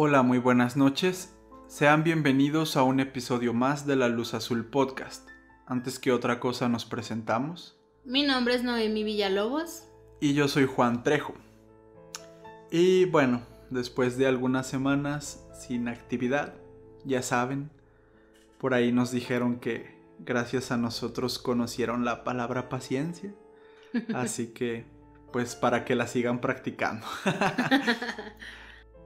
Hola, muy buenas noches. Sean bienvenidos a un episodio más de La Luz Azul Podcast. Antes que otra cosa nos presentamos. Mi nombre es Noemi Villalobos. Y yo soy Juan Trejo. Y bueno, después de algunas semanas sin actividad, ya saben, por ahí nos dijeron que gracias a nosotros conocieron la palabra paciencia. Así que, pues para que la sigan practicando.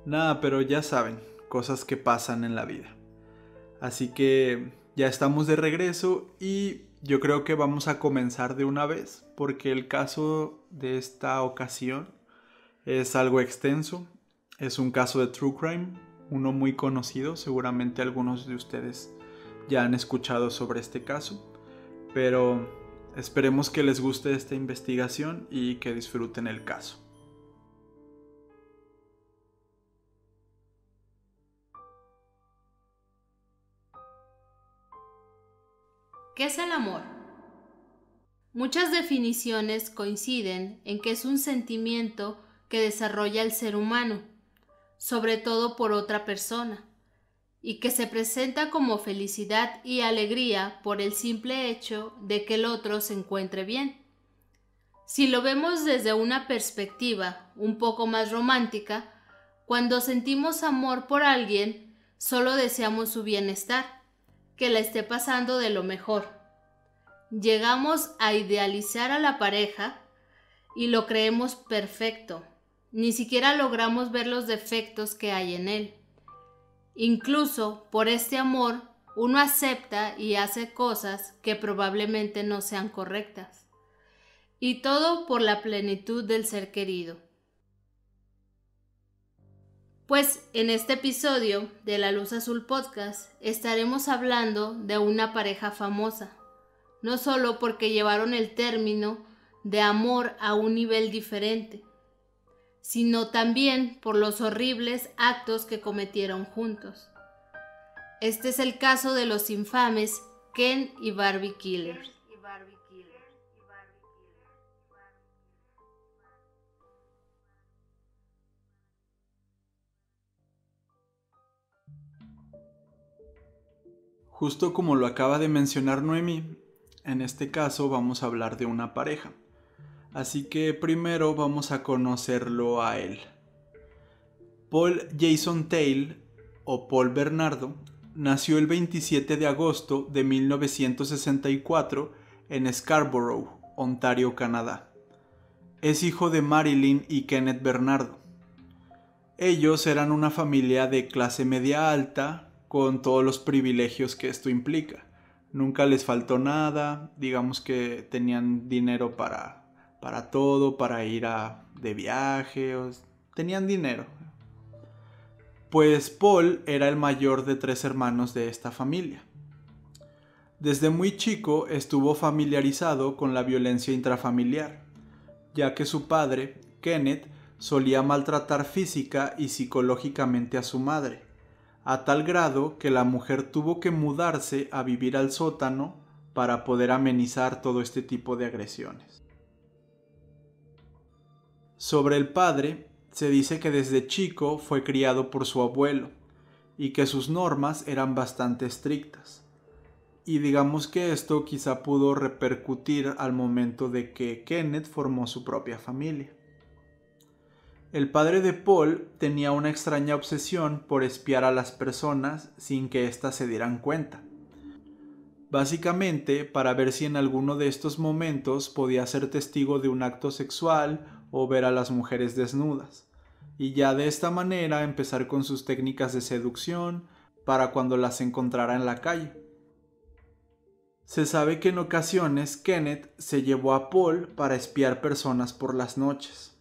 Nada, pero ya saben, cosas que pasan en la vida. Así que ya estamos de regreso y yo creo que vamos a comenzar de una vez porque el caso de esta ocasión es algo extenso. Es un caso de True Crime, uno muy conocido, seguramente algunos de ustedes ya han escuchado sobre este caso, pero esperemos que les guste esta investigación y que disfruten el caso. ¿Qué es el amor? Muchas definiciones coinciden en que es un sentimiento que desarrolla el ser humano, sobre todo por otra persona, y que se presenta como felicidad y alegría por el simple hecho de que el otro se encuentre bien. Si lo vemos desde una perspectiva un poco más romántica, cuando sentimos amor por alguien, solo deseamos su bienestar que la esté pasando de lo mejor. Llegamos a idealizar a la pareja y lo creemos perfecto. Ni siquiera logramos ver los defectos que hay en él. Incluso por este amor, uno acepta y hace cosas que probablemente no sean correctas. Y todo por la plenitud del ser querido. Pues en este episodio de La Luz Azul Podcast estaremos hablando de una pareja famosa, no solo porque llevaron el término de amor a un nivel diferente, sino también por los horribles actos que cometieron juntos. Este es el caso de los infames Ken y Barbie Killers. Justo como lo acaba de mencionar Noemi, en este caso vamos a hablar de una pareja. Así que primero vamos a conocerlo a él. Paul Jason Taylor o Paul Bernardo nació el 27 de agosto de 1964 en Scarborough, Ontario, Canadá. Es hijo de Marilyn y Kenneth Bernardo. Ellos eran una familia de clase media alta con todos los privilegios que esto implica. Nunca les faltó nada, digamos que tenían dinero para, para todo, para ir de viaje, tenían dinero. Pues Paul era el mayor de tres hermanos de esta familia. Desde muy chico estuvo familiarizado con la violencia intrafamiliar, ya que su padre, Kenneth, solía maltratar física y psicológicamente a su madre a tal grado que la mujer tuvo que mudarse a vivir al sótano para poder amenizar todo este tipo de agresiones. Sobre el padre, se dice que desde chico fue criado por su abuelo y que sus normas eran bastante estrictas. Y digamos que esto quizá pudo repercutir al momento de que Kenneth formó su propia familia. El padre de Paul tenía una extraña obsesión por espiar a las personas sin que éstas se dieran cuenta. Básicamente para ver si en alguno de estos momentos podía ser testigo de un acto sexual o ver a las mujeres desnudas. Y ya de esta manera empezar con sus técnicas de seducción para cuando las encontrara en la calle. Se sabe que en ocasiones Kenneth se llevó a Paul para espiar personas por las noches.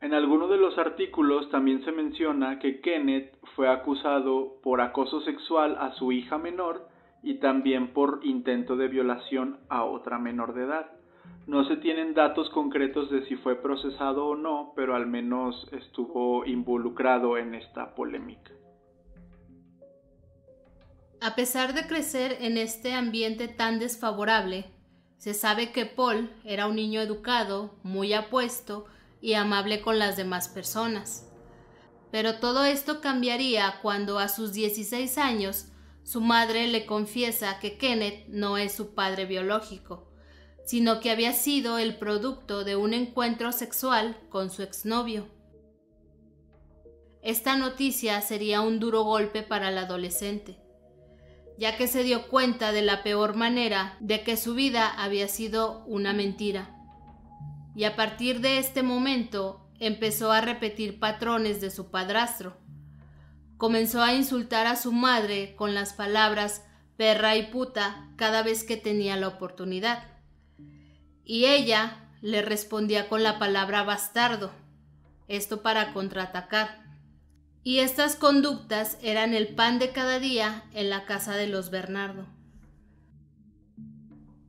En algunos de los artículos también se menciona que Kenneth fue acusado por acoso sexual a su hija menor y también por intento de violación a otra menor de edad. No se tienen datos concretos de si fue procesado o no, pero al menos estuvo involucrado en esta polémica. A pesar de crecer en este ambiente tan desfavorable, se sabe que Paul era un niño educado, muy apuesto y amable con las demás personas. Pero todo esto cambiaría cuando a sus 16 años su madre le confiesa que Kenneth no es su padre biológico, sino que había sido el producto de un encuentro sexual con su exnovio. Esta noticia sería un duro golpe para el adolescente, ya que se dio cuenta de la peor manera de que su vida había sido una mentira y a partir de este momento empezó a repetir patrones de su padrastro. Comenzó a insultar a su madre con las palabras perra y puta cada vez que tenía la oportunidad. Y ella le respondía con la palabra bastardo, esto para contraatacar. Y estas conductas eran el pan de cada día en la casa de los Bernardo.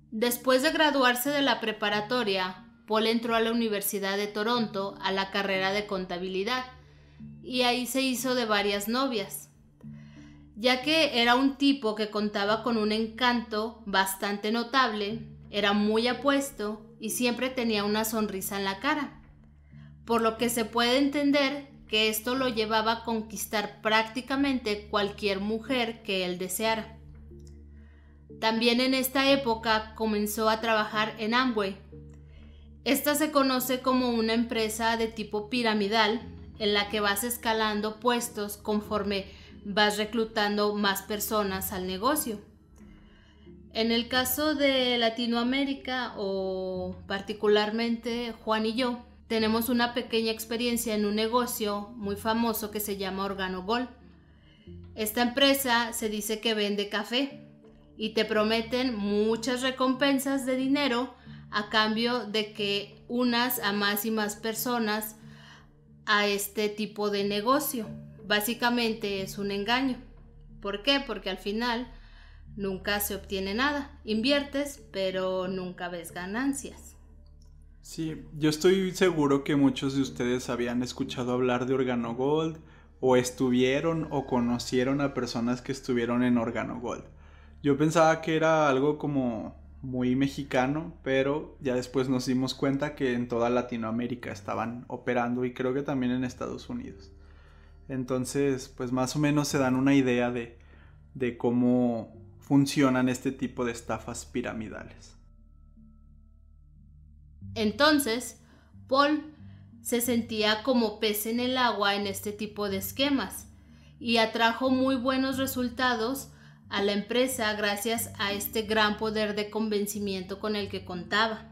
Después de graduarse de la preparatoria, Paul entró a la Universidad de Toronto a la carrera de contabilidad y ahí se hizo de varias novias, ya que era un tipo que contaba con un encanto bastante notable, era muy apuesto y siempre tenía una sonrisa en la cara, por lo que se puede entender que esto lo llevaba a conquistar prácticamente cualquier mujer que él deseara. También en esta época comenzó a trabajar en Amway, esta se conoce como una empresa de tipo piramidal en la que vas escalando puestos conforme vas reclutando más personas al negocio. En el caso de Latinoamérica o particularmente Juan y yo, tenemos una pequeña experiencia en un negocio muy famoso que se llama Organogol. Esta empresa se dice que vende café y te prometen muchas recompensas de dinero a cambio de que unas a más y más personas a este tipo de negocio. Básicamente es un engaño. ¿Por qué? Porque al final nunca se obtiene nada. Inviertes, pero nunca ves ganancias. Sí, yo estoy seguro que muchos de ustedes habían escuchado hablar de Organogold o estuvieron o conocieron a personas que estuvieron en Gold Yo pensaba que era algo como muy mexicano, pero ya después nos dimos cuenta que en toda Latinoamérica estaban operando y creo que también en Estados Unidos. Entonces, pues más o menos se dan una idea de, de cómo funcionan este tipo de estafas piramidales. Entonces, Paul se sentía como pez en el agua en este tipo de esquemas y atrajo muy buenos resultados a la empresa gracias a este gran poder de convencimiento con el que contaba.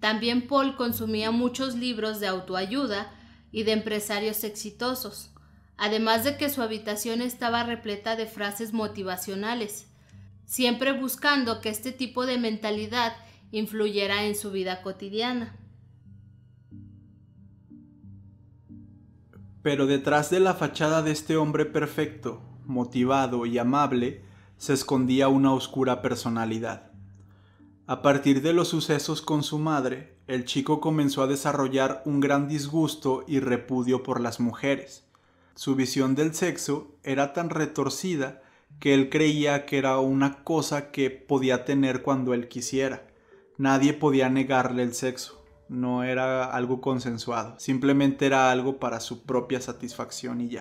También Paul consumía muchos libros de autoayuda y de empresarios exitosos, además de que su habitación estaba repleta de frases motivacionales, siempre buscando que este tipo de mentalidad influyera en su vida cotidiana. Pero detrás de la fachada de este hombre perfecto, motivado y amable, se escondía una oscura personalidad. A partir de los sucesos con su madre, el chico comenzó a desarrollar un gran disgusto y repudio por las mujeres. Su visión del sexo era tan retorcida que él creía que era una cosa que podía tener cuando él quisiera. Nadie podía negarle el sexo, no era algo consensuado, simplemente era algo para su propia satisfacción y ya.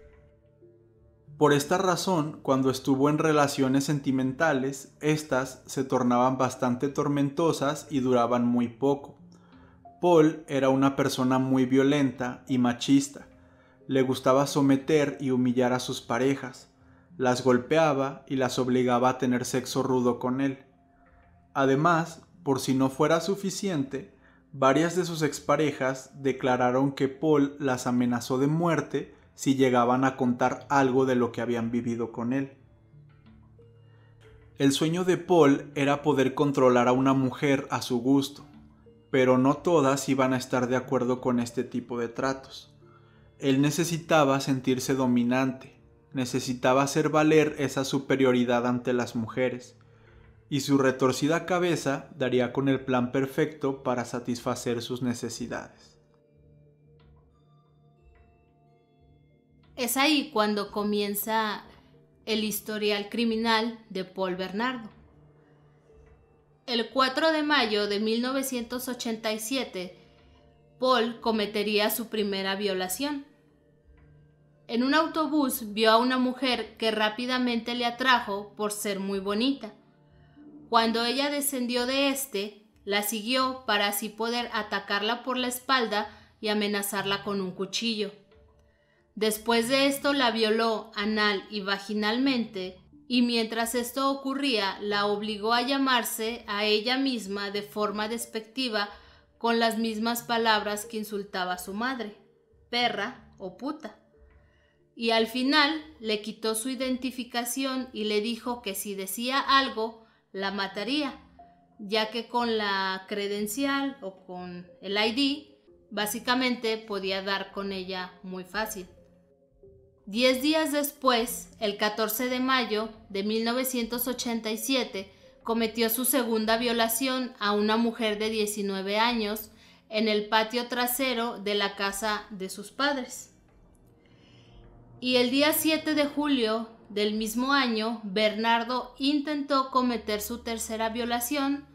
Por esta razón, cuando estuvo en relaciones sentimentales, éstas se tornaban bastante tormentosas y duraban muy poco. Paul era una persona muy violenta y machista. Le gustaba someter y humillar a sus parejas. Las golpeaba y las obligaba a tener sexo rudo con él. Además, por si no fuera suficiente, varias de sus exparejas declararon que Paul las amenazó de muerte si llegaban a contar algo de lo que habían vivido con él. El sueño de Paul era poder controlar a una mujer a su gusto, pero no todas iban a estar de acuerdo con este tipo de tratos. Él necesitaba sentirse dominante, necesitaba hacer valer esa superioridad ante las mujeres, y su retorcida cabeza daría con el plan perfecto para satisfacer sus necesidades. Es ahí cuando comienza el historial criminal de Paul Bernardo. El 4 de mayo de 1987, Paul cometería su primera violación. En un autobús vio a una mujer que rápidamente le atrajo por ser muy bonita. Cuando ella descendió de este, la siguió para así poder atacarla por la espalda y amenazarla con un cuchillo. Después de esto la violó anal y vaginalmente y mientras esto ocurría la obligó a llamarse a ella misma de forma despectiva con las mismas palabras que insultaba a su madre, perra o puta. Y al final le quitó su identificación y le dijo que si decía algo la mataría, ya que con la credencial o con el ID básicamente podía dar con ella muy fácil. Diez días después, el 14 de mayo de 1987, cometió su segunda violación a una mujer de 19 años en el patio trasero de la casa de sus padres. Y el día 7 de julio del mismo año, Bernardo intentó cometer su tercera violación,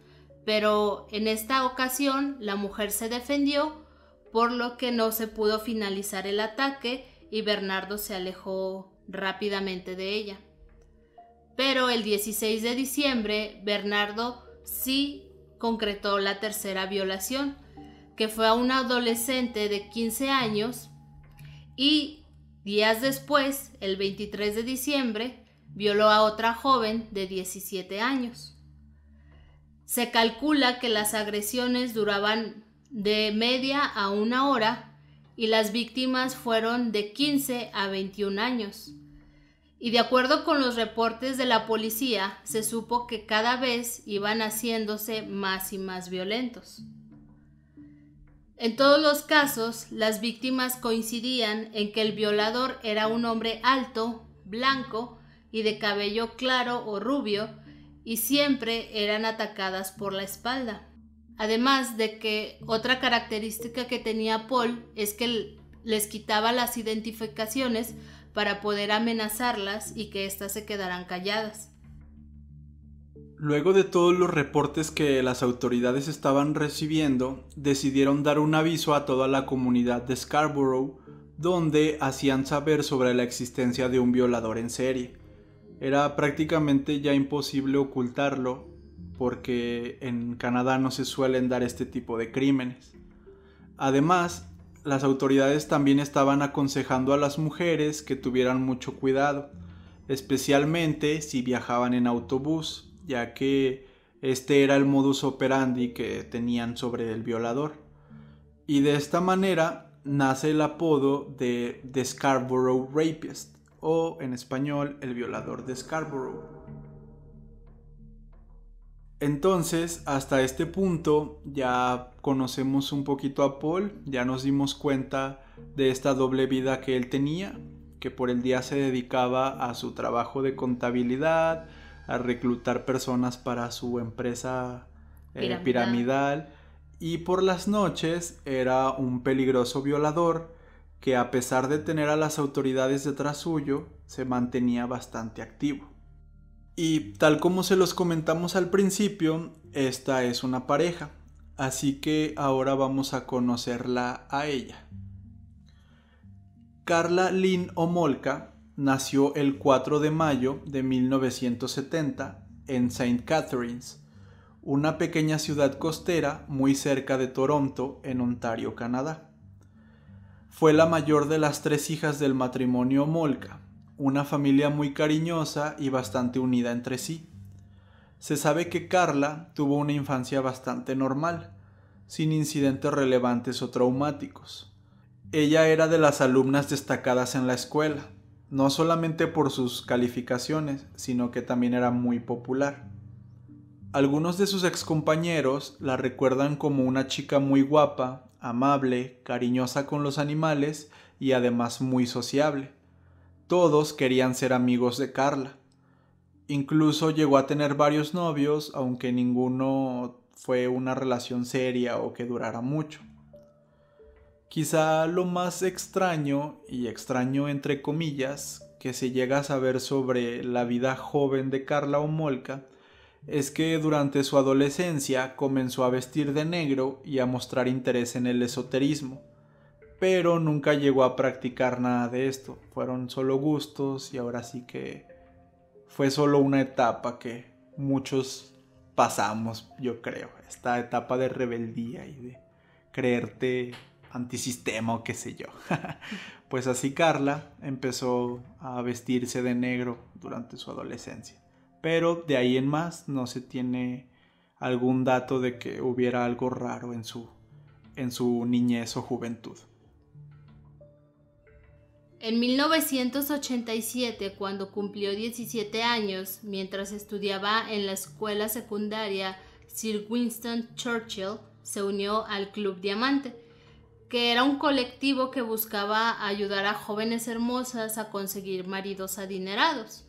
pero en esta ocasión la mujer se defendió, por lo que no se pudo finalizar el ataque y Bernardo se alejó rápidamente de ella. Pero el 16 de diciembre, Bernardo sí concretó la tercera violación, que fue a una adolescente de 15 años y días después, el 23 de diciembre, violó a otra joven de 17 años. Se calcula que las agresiones duraban de media a una hora y las víctimas fueron de 15 a 21 años. Y de acuerdo con los reportes de la policía, se supo que cada vez iban haciéndose más y más violentos. En todos los casos, las víctimas coincidían en que el violador era un hombre alto, blanco y de cabello claro o rubio, y siempre eran atacadas por la espalda. Además de que otra característica que tenía Paul es que les quitaba las identificaciones para poder amenazarlas y que éstas se quedaran calladas. Luego de todos los reportes que las autoridades estaban recibiendo, decidieron dar un aviso a toda la comunidad de Scarborough, donde hacían saber sobre la existencia de un violador en serie. Era prácticamente ya imposible ocultarlo, porque en Canadá no se suelen dar este tipo de crímenes. Además, las autoridades también estaban aconsejando a las mujeres que tuvieran mucho cuidado, especialmente si viajaban en autobús, ya que este era el modus operandi que tenían sobre el violador. Y de esta manera nace el apodo de The Scarborough Rapist, o en español, el violador de Scarborough. Entonces, hasta este punto ya conocemos un poquito a Paul, ya nos dimos cuenta de esta doble vida que él tenía, que por el día se dedicaba a su trabajo de contabilidad, a reclutar personas para su empresa eh, piramidal. y por las noches era un peligroso violador que a pesar de tener a las autoridades detrás suyo, se mantenía bastante activo. Y tal como se los comentamos al principio, esta es una pareja, así que ahora vamos a conocerla a ella. Carla Lynn Omolka nació el 4 de mayo de 1970 en St. Catharines, una pequeña ciudad costera muy cerca de Toronto, en Ontario, Canadá. Fue la mayor de las tres hijas del matrimonio Omolka, una familia muy cariñosa y bastante unida entre sí. Se sabe que Carla tuvo una infancia bastante normal, sin incidentes relevantes o traumáticos. Ella era de las alumnas destacadas en la escuela, no solamente por sus calificaciones, sino que también era muy popular. Algunos de sus excompañeros la recuerdan como una chica muy guapa, amable, cariñosa con los animales y además muy sociable. Todos querían ser amigos de Carla. Incluso llegó a tener varios novios, aunque ninguno fue una relación seria o que durara mucho. Quizá lo más extraño, y extraño entre comillas, que se llega a saber sobre la vida joven de Carla Omolka es que durante su adolescencia comenzó a vestir de negro y a mostrar interés en el esoterismo pero nunca llegó a practicar nada de esto. Fueron solo gustos y ahora sí que fue solo una etapa que muchos pasamos, yo creo. Esta etapa de rebeldía y de creerte antisistema o qué sé yo. pues así Carla empezó a vestirse de negro durante su adolescencia. Pero de ahí en más no se tiene algún dato de que hubiera algo raro en su, en su niñez o juventud. En 1987, cuando cumplió 17 años, mientras estudiaba en la escuela secundaria Sir Winston Churchill, se unió al Club Diamante, que era un colectivo que buscaba ayudar a jóvenes hermosas a conseguir maridos adinerados.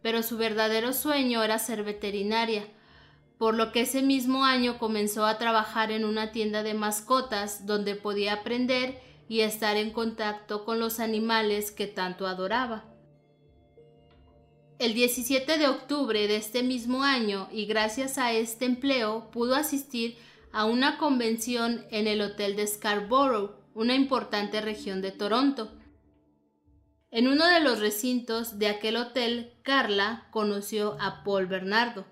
Pero su verdadero sueño era ser veterinaria, por lo que ese mismo año comenzó a trabajar en una tienda de mascotas donde podía aprender y estar en contacto con los animales que tanto adoraba. El 17 de octubre de este mismo año y gracias a este empleo pudo asistir a una convención en el Hotel de Scarborough, una importante región de Toronto. En uno de los recintos de aquel hotel, Carla conoció a Paul Bernardo,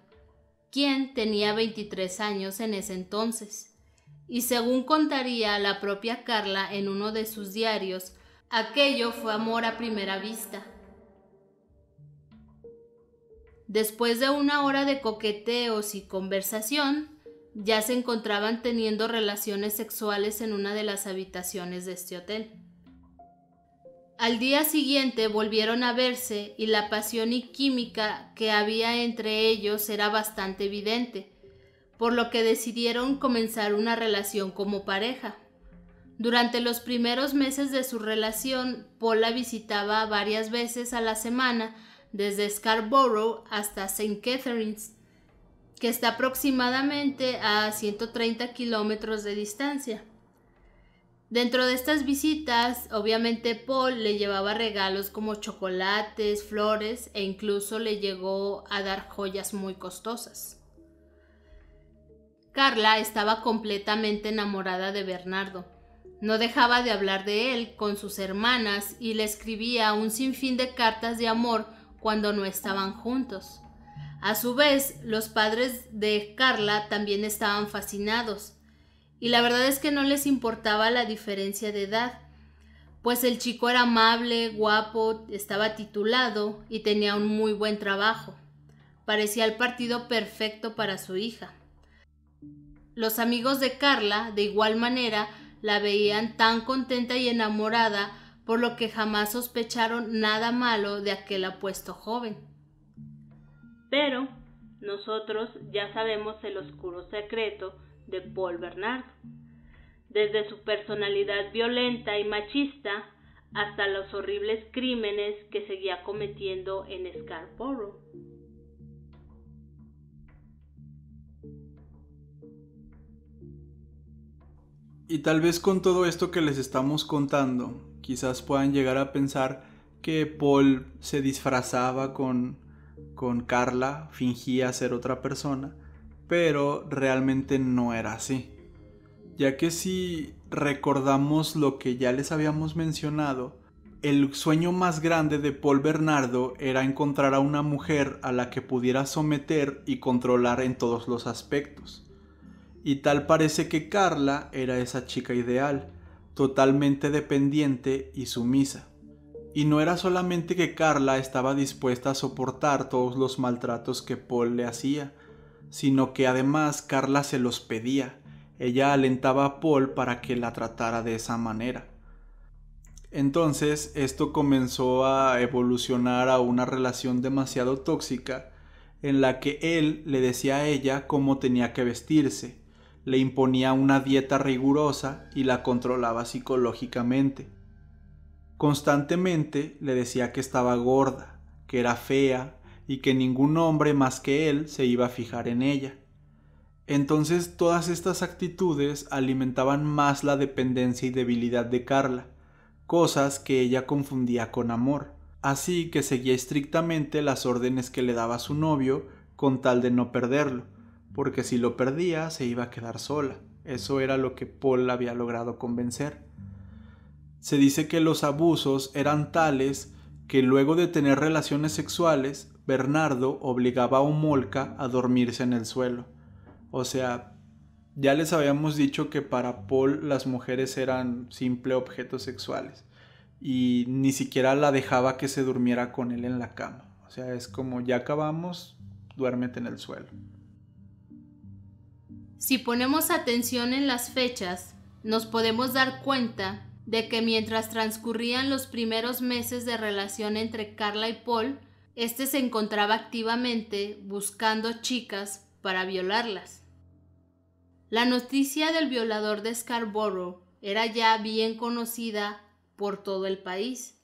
quien tenía 23 años en ese entonces y según contaría la propia Carla en uno de sus diarios, aquello fue amor a primera vista. Después de una hora de coqueteos y conversación, ya se encontraban teniendo relaciones sexuales en una de las habitaciones de este hotel. Al día siguiente volvieron a verse y la pasión y química que había entre ellos era bastante evidente, por lo que decidieron comenzar una relación como pareja. Durante los primeros meses de su relación, Paul la visitaba varias veces a la semana, desde Scarborough hasta St. Catharines, que está aproximadamente a 130 kilómetros de distancia. Dentro de estas visitas, obviamente Paul le llevaba regalos como chocolates, flores e incluso le llegó a dar joyas muy costosas. Carla estaba completamente enamorada de Bernardo. No dejaba de hablar de él con sus hermanas y le escribía un sinfín de cartas de amor cuando no estaban juntos. A su vez, los padres de Carla también estaban fascinados, y la verdad es que no les importaba la diferencia de edad, pues el chico era amable, guapo, estaba titulado y tenía un muy buen trabajo. Parecía el partido perfecto para su hija. Los amigos de Carla, de igual manera, la veían tan contenta y enamorada, por lo que jamás sospecharon nada malo de aquel apuesto joven. Pero nosotros ya sabemos el oscuro secreto de Paul Bernard, Desde su personalidad violenta y machista hasta los horribles crímenes que seguía cometiendo en Scarborough. Y tal vez con todo esto que les estamos contando, quizás puedan llegar a pensar que Paul se disfrazaba con, con Carla, fingía ser otra persona, pero realmente no era así. Ya que si recordamos lo que ya les habíamos mencionado, el sueño más grande de Paul Bernardo era encontrar a una mujer a la que pudiera someter y controlar en todos los aspectos. Y tal parece que Carla era esa chica ideal, totalmente dependiente y sumisa. Y no era solamente que Carla estaba dispuesta a soportar todos los maltratos que Paul le hacía, sino que además Carla se los pedía. Ella alentaba a Paul para que la tratara de esa manera. Entonces esto comenzó a evolucionar a una relación demasiado tóxica en la que él le decía a ella cómo tenía que vestirse, le imponía una dieta rigurosa y la controlaba psicológicamente. Constantemente le decía que estaba gorda, que era fea y que ningún hombre más que él se iba a fijar en ella. Entonces todas estas actitudes alimentaban más la dependencia y debilidad de Carla, cosas que ella confundía con amor, así que seguía estrictamente las órdenes que le daba su novio con tal de no perderlo, porque si lo perdía se iba a quedar sola. Eso era lo que Paul había logrado convencer. Se dice que los abusos eran tales que luego de tener relaciones sexuales, Bernardo obligaba a molca a dormirse en el suelo. O sea, ya les habíamos dicho que para Paul las mujeres eran simple objetos sexuales y ni siquiera la dejaba que se durmiera con él en la cama. O sea, es como ya acabamos, duérmete en el suelo. Si ponemos atención en las fechas, nos podemos dar cuenta de que mientras transcurrían los primeros meses de relación entre Carla y Paul, este se encontraba activamente buscando chicas para violarlas. La noticia del violador de Scarborough era ya bien conocida por todo el país.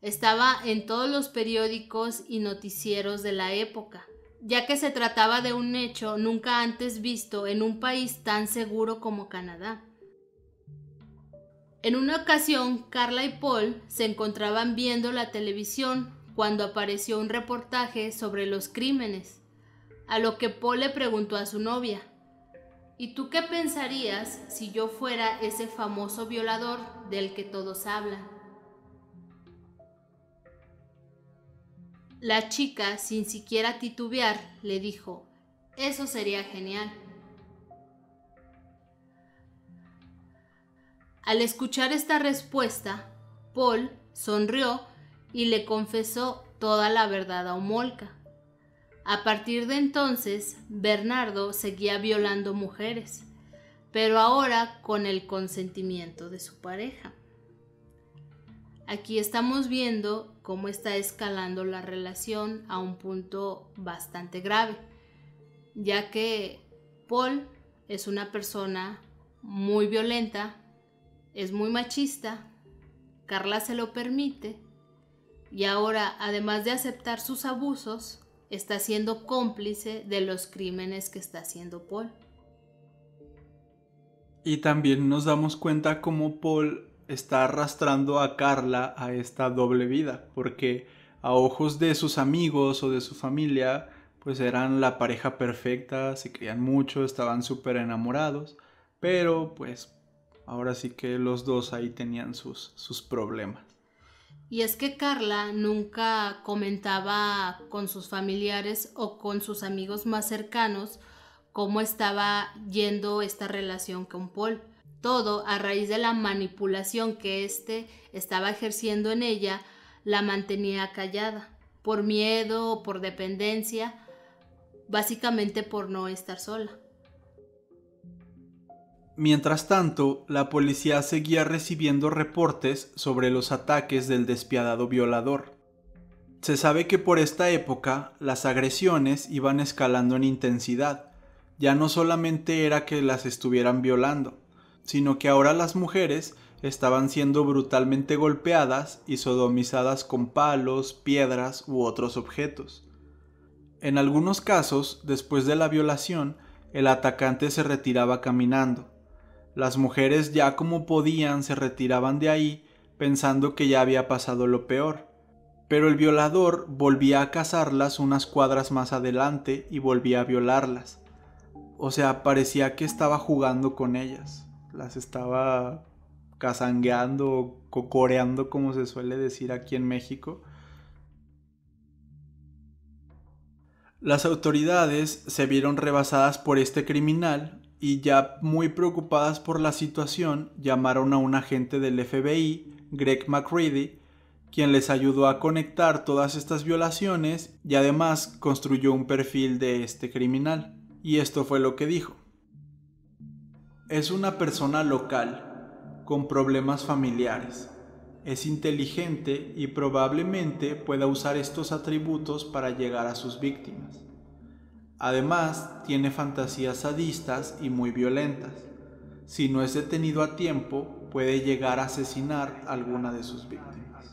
Estaba en todos los periódicos y noticieros de la época ya que se trataba de un hecho nunca antes visto en un país tan seguro como Canadá. En una ocasión, Carla y Paul se encontraban viendo la televisión cuando apareció un reportaje sobre los crímenes, a lo que Paul le preguntó a su novia, ¿y tú qué pensarías si yo fuera ese famoso violador del que todos hablan? La chica, sin siquiera titubear, le dijo, eso sería genial. Al escuchar esta respuesta, Paul sonrió y le confesó toda la verdad a Homolka. A partir de entonces, Bernardo seguía violando mujeres, pero ahora con el consentimiento de su pareja. Aquí estamos viendo cómo está escalando la relación a un punto bastante grave, ya que Paul es una persona muy violenta, es muy machista, Carla se lo permite y ahora, además de aceptar sus abusos, está siendo cómplice de los crímenes que está haciendo Paul. Y también nos damos cuenta cómo Paul está arrastrando a Carla a esta doble vida, porque a ojos de sus amigos o de su familia, pues eran la pareja perfecta, se querían mucho, estaban súper enamorados, pero pues ahora sí que los dos ahí tenían sus, sus problemas. Y es que Carla nunca comentaba con sus familiares o con sus amigos más cercanos cómo estaba yendo esta relación con Paul todo a raíz de la manipulación que éste estaba ejerciendo en ella, la mantenía callada, por miedo, o por dependencia, básicamente por no estar sola. Mientras tanto, la policía seguía recibiendo reportes sobre los ataques del despiadado violador. Se sabe que por esta época las agresiones iban escalando en intensidad. Ya no solamente era que las estuvieran violando, sino que ahora las mujeres estaban siendo brutalmente golpeadas y sodomizadas con palos, piedras u otros objetos. En algunos casos, después de la violación, el atacante se retiraba caminando. Las mujeres ya como podían se retiraban de ahí pensando que ya había pasado lo peor. Pero el violador volvía a cazarlas unas cuadras más adelante y volvía a violarlas. O sea, parecía que estaba jugando con ellas las estaba cazangueando o cocoreando, como se suele decir aquí en México. Las autoridades se vieron rebasadas por este criminal y ya muy preocupadas por la situación llamaron a un agente del FBI, Greg McReady, quien les ayudó a conectar todas estas violaciones y además construyó un perfil de este criminal. Y esto fue lo que dijo. Es una persona local, con problemas familiares. Es inteligente y probablemente pueda usar estos atributos para llegar a sus víctimas. Además, tiene fantasías sadistas y muy violentas. Si no es detenido a tiempo, puede llegar a asesinar alguna de sus víctimas.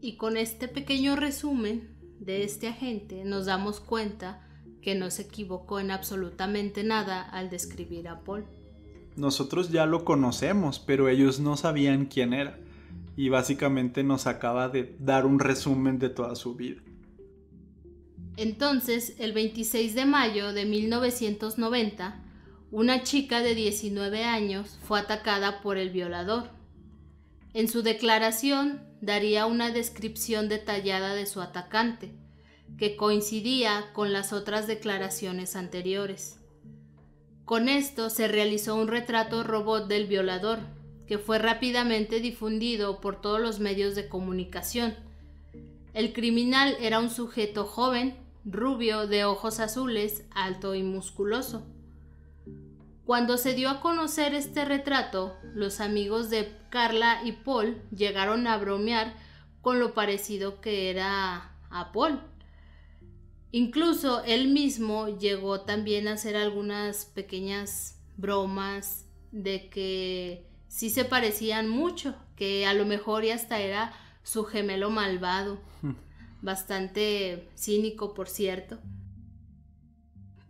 Y con este pequeño resumen, de este agente nos damos cuenta que no se equivocó en absolutamente nada al describir a Paul. Nosotros ya lo conocemos, pero ellos no sabían quién era y básicamente nos acaba de dar un resumen de toda su vida. Entonces, el 26 de mayo de 1990, una chica de 19 años fue atacada por el violador. En su declaración daría una descripción detallada de su atacante, que coincidía con las otras declaraciones anteriores. Con esto se realizó un retrato robot del violador, que fue rápidamente difundido por todos los medios de comunicación. El criminal era un sujeto joven, rubio, de ojos azules, alto y musculoso. Cuando se dio a conocer este retrato, los amigos de Carla y Paul llegaron a bromear con lo parecido que era a Paul. Incluso él mismo llegó también a hacer algunas pequeñas bromas de que sí se parecían mucho, que a lo mejor y hasta era su gemelo malvado. Bastante cínico, por cierto.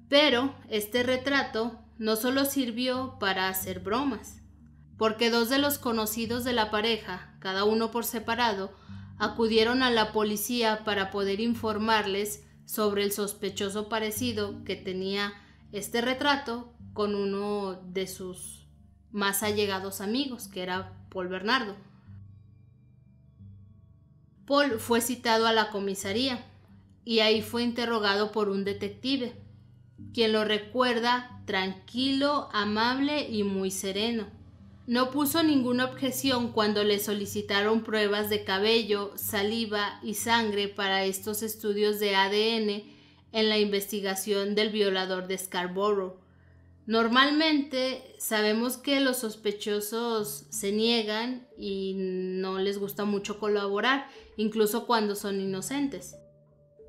Pero este retrato no solo sirvió para hacer bromas, porque dos de los conocidos de la pareja, cada uno por separado, acudieron a la policía para poder informarles sobre el sospechoso parecido que tenía este retrato con uno de sus más allegados amigos, que era Paul Bernardo. Paul fue citado a la comisaría y ahí fue interrogado por un detective, quien lo recuerda tranquilo, amable y muy sereno. No puso ninguna objeción cuando le solicitaron pruebas de cabello, saliva y sangre para estos estudios de ADN en la investigación del violador de Scarborough. Normalmente sabemos que los sospechosos se niegan y no les gusta mucho colaborar, incluso cuando son inocentes.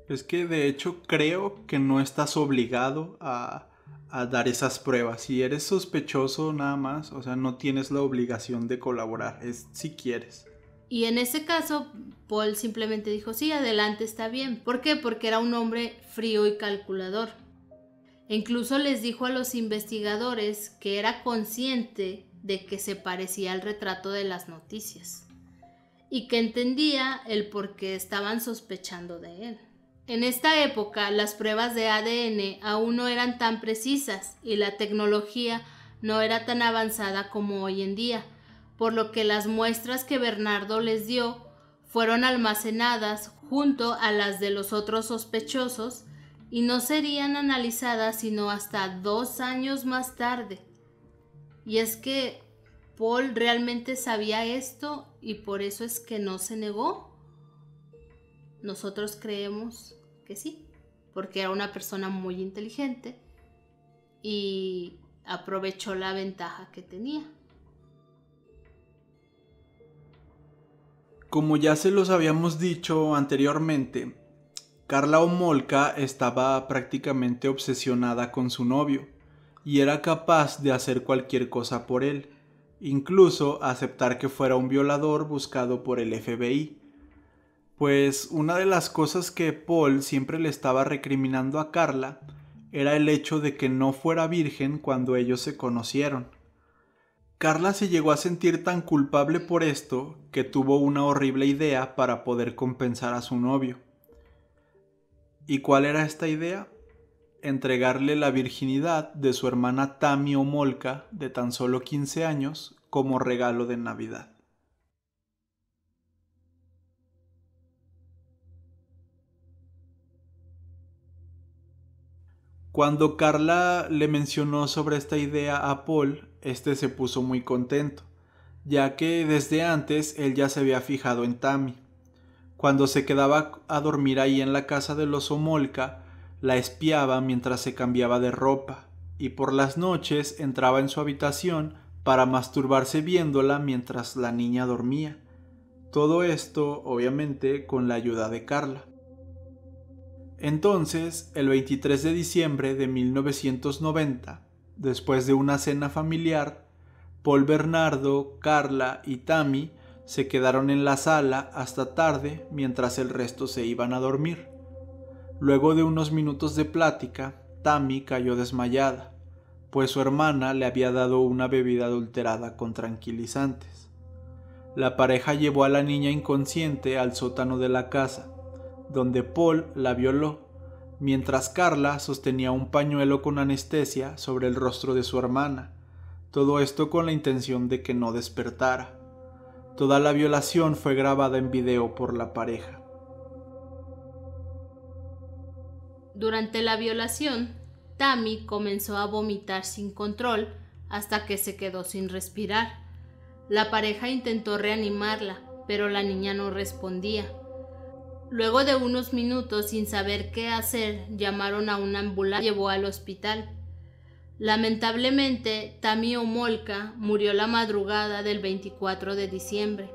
Es que de hecho creo que no estás obligado a, a dar esas pruebas. Si eres sospechoso nada más, o sea, no tienes la obligación de colaborar, es si quieres. Y en ese caso, Paul simplemente dijo, sí, adelante, está bien. ¿Por qué? Porque era un hombre frío y calculador. E incluso les dijo a los investigadores que era consciente de que se parecía al retrato de las noticias y que entendía el por qué estaban sospechando de él. En esta época las pruebas de ADN aún no eran tan precisas y la tecnología no era tan avanzada como hoy en día, por lo que las muestras que Bernardo les dio fueron almacenadas junto a las de los otros sospechosos y no serían analizadas sino hasta dos años más tarde. Y es que Paul realmente sabía esto y por eso es que no se negó. Nosotros creemos que sí, porque era una persona muy inteligente y aprovechó la ventaja que tenía. Como ya se los habíamos dicho anteriormente, Carla Omolka estaba prácticamente obsesionada con su novio y era capaz de hacer cualquier cosa por él, incluso aceptar que fuera un violador buscado por el FBI. Pues una de las cosas que Paul siempre le estaba recriminando a Carla era el hecho de que no fuera virgen cuando ellos se conocieron. Carla se llegó a sentir tan culpable por esto que tuvo una horrible idea para poder compensar a su novio. ¿Y cuál era esta idea? Entregarle la virginidad de su hermana Tammy Omolka, de tan solo 15 años, como regalo de Navidad. Cuando Carla le mencionó sobre esta idea a Paul, este se puso muy contento, ya que desde antes él ya se había fijado en Tammy. Cuando se quedaba a dormir ahí en la casa de los Omolka, la espiaba mientras se cambiaba de ropa, y por las noches entraba en su habitación para masturbarse viéndola mientras la niña dormía. Todo esto, obviamente, con la ayuda de Carla. Entonces, el 23 de diciembre de 1990, después de una cena familiar, Paul Bernardo, Carla y Tammy se quedaron en la sala hasta tarde mientras el resto se iban a dormir. Luego de unos minutos de plática, Tammy cayó desmayada, pues su hermana le había dado una bebida adulterada con tranquilizantes. La pareja llevó a la niña inconsciente al sótano de la casa, donde Paul la violó, mientras Carla sostenía un pañuelo con anestesia sobre el rostro de su hermana, todo esto con la intención de que no despertara. Toda la violación fue grabada en video por la pareja. Durante la violación, Tammy comenzó a vomitar sin control hasta que se quedó sin respirar. La pareja intentó reanimarla, pero la niña no respondía. Luego de unos minutos sin saber qué hacer, llamaron a una ambulancia y llevó al hospital. Lamentablemente, Tamio Molca murió la madrugada del 24 de diciembre.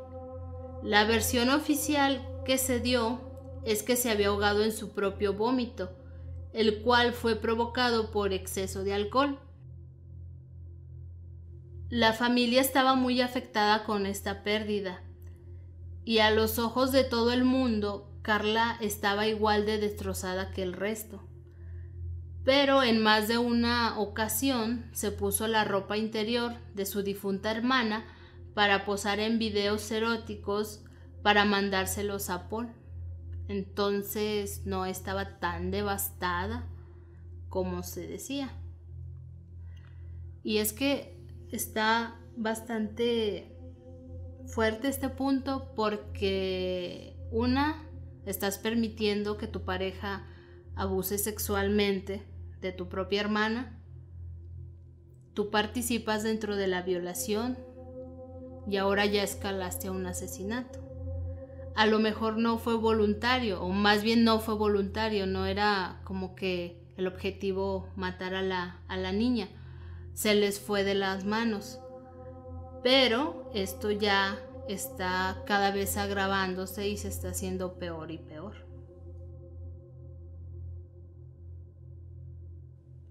La versión oficial que se dio es que se había ahogado en su propio vómito, el cual fue provocado por exceso de alcohol. La familia estaba muy afectada con esta pérdida, y a los ojos de todo el mundo Carla estaba igual de destrozada que el resto. Pero en más de una ocasión se puso la ropa interior de su difunta hermana para posar en videos eróticos para mandárselos a Paul. Entonces no estaba tan devastada como se decía. Y es que está bastante fuerte este punto porque una Estás permitiendo que tu pareja abuse sexualmente de tu propia hermana. Tú participas dentro de la violación y ahora ya escalaste a un asesinato. A lo mejor no fue voluntario, o más bien no fue voluntario, no era como que el objetivo matar a la, a la niña. Se les fue de las manos. Pero esto ya está cada vez agravándose y se está haciendo peor y peor.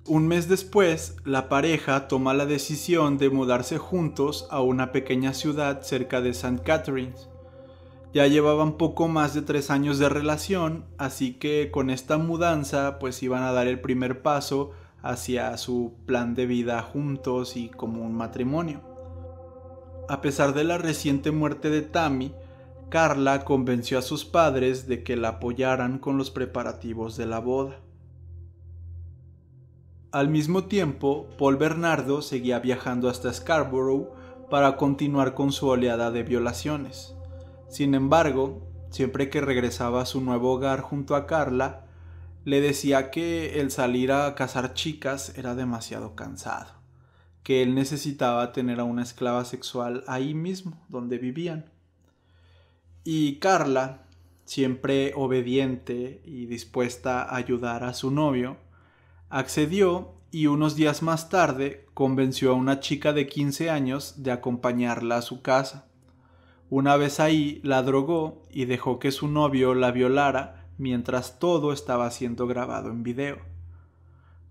Un mes después, la pareja toma la decisión de mudarse juntos a una pequeña ciudad cerca de St. Catherine's. Ya llevaban poco más de tres años de relación, así que con esta mudanza pues iban a dar el primer paso hacia su plan de vida juntos y como un matrimonio a pesar de la reciente muerte de Tammy, Carla convenció a sus padres de que la apoyaran con los preparativos de la boda. Al mismo tiempo, Paul Bernardo seguía viajando hasta Scarborough para continuar con su oleada de violaciones. Sin embargo, siempre que regresaba a su nuevo hogar junto a Carla, le decía que el salir a cazar chicas era demasiado cansado que él necesitaba tener a una esclava sexual ahí mismo, donde vivían. Y Carla, siempre obediente y dispuesta a ayudar a su novio, accedió y unos días más tarde convenció a una chica de 15 años de acompañarla a su casa. Una vez ahí, la drogó y dejó que su novio la violara mientras todo estaba siendo grabado en video.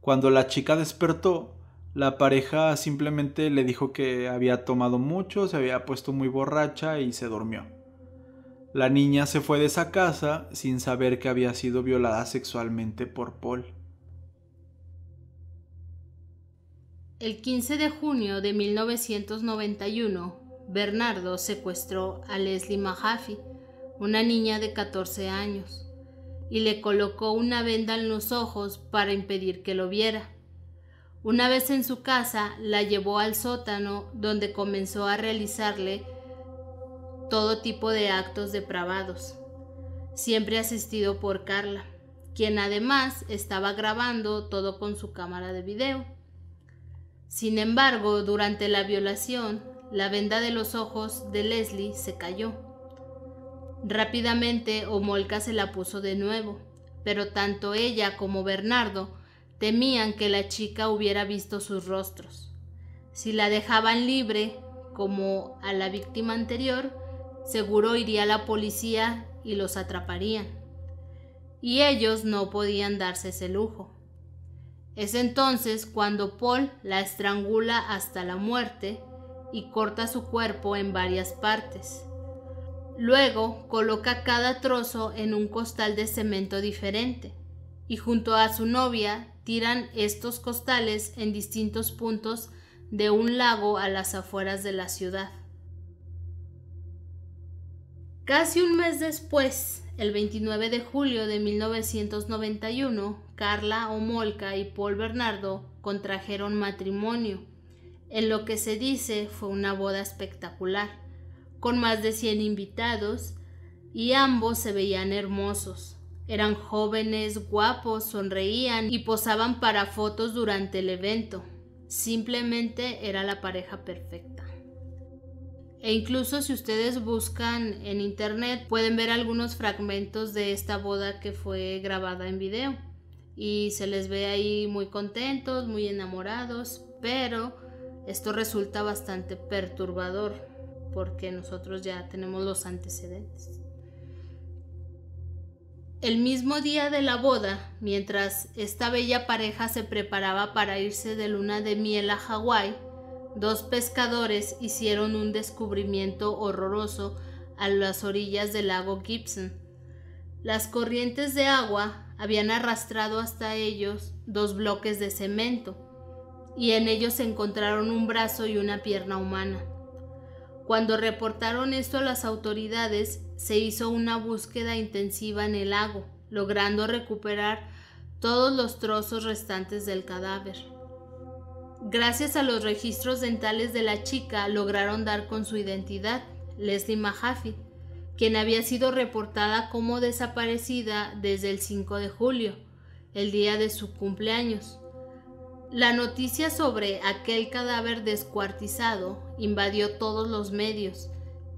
Cuando la chica despertó, la pareja simplemente le dijo que había tomado mucho, se había puesto muy borracha y se durmió. La niña se fue de esa casa sin saber que había sido violada sexualmente por Paul. El 15 de junio de 1991, Bernardo secuestró a Leslie Mahaffey, una niña de 14 años, y le colocó una venda en los ojos para impedir que lo viera. Una vez en su casa, la llevó al sótano donde comenzó a realizarle todo tipo de actos depravados, siempre asistido por Carla, quien además estaba grabando todo con su cámara de video. Sin embargo, durante la violación, la venda de los ojos de Leslie se cayó. Rápidamente Omolka se la puso de nuevo, pero tanto ella como Bernardo temían que la chica hubiera visto sus rostros. Si la dejaban libre, como a la víctima anterior, seguro iría la policía y los atraparían. Y ellos no podían darse ese lujo. Es entonces cuando Paul la estrangula hasta la muerte y corta su cuerpo en varias partes. Luego coloca cada trozo en un costal de cemento diferente y junto a su novia tiran estos costales en distintos puntos de un lago a las afueras de la ciudad. Casi un mes después, el 29 de julio de 1991, Carla Omolka y Paul Bernardo contrajeron matrimonio, en lo que se dice fue una boda espectacular, con más de 100 invitados, y ambos se veían hermosos. Eran jóvenes, guapos, sonreían y posaban para fotos durante el evento. Simplemente era la pareja perfecta. E incluso si ustedes buscan en internet pueden ver algunos fragmentos de esta boda que fue grabada en video. Y se les ve ahí muy contentos, muy enamorados, pero esto resulta bastante perturbador porque nosotros ya tenemos los antecedentes. El mismo día de la boda, mientras esta bella pareja se preparaba para irse de luna de miel a Hawái, dos pescadores hicieron un descubrimiento horroroso a las orillas del lago Gibson. Las corrientes de agua habían arrastrado hasta ellos dos bloques de cemento, y en ellos se encontraron un brazo y una pierna humana. Cuando reportaron esto a las autoridades, se hizo una búsqueda intensiva en el lago, logrando recuperar todos los trozos restantes del cadáver. Gracias a los registros dentales de la chica lograron dar con su identidad, Leslie Mahaffey, quien había sido reportada como desaparecida desde el 5 de julio, el día de su cumpleaños. La noticia sobre aquel cadáver descuartizado invadió todos los medios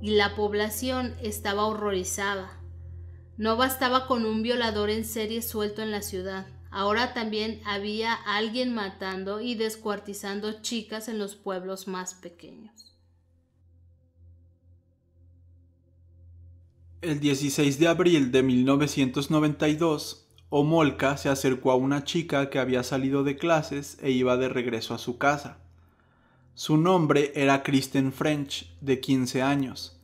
y la población estaba horrorizada. No bastaba con un violador en serie suelto en la ciudad. Ahora también había alguien matando y descuartizando chicas en los pueblos más pequeños. El 16 de abril de 1992, Omolka se acercó a una chica que había salido de clases e iba de regreso a su casa. Su nombre era Kristen French, de 15 años.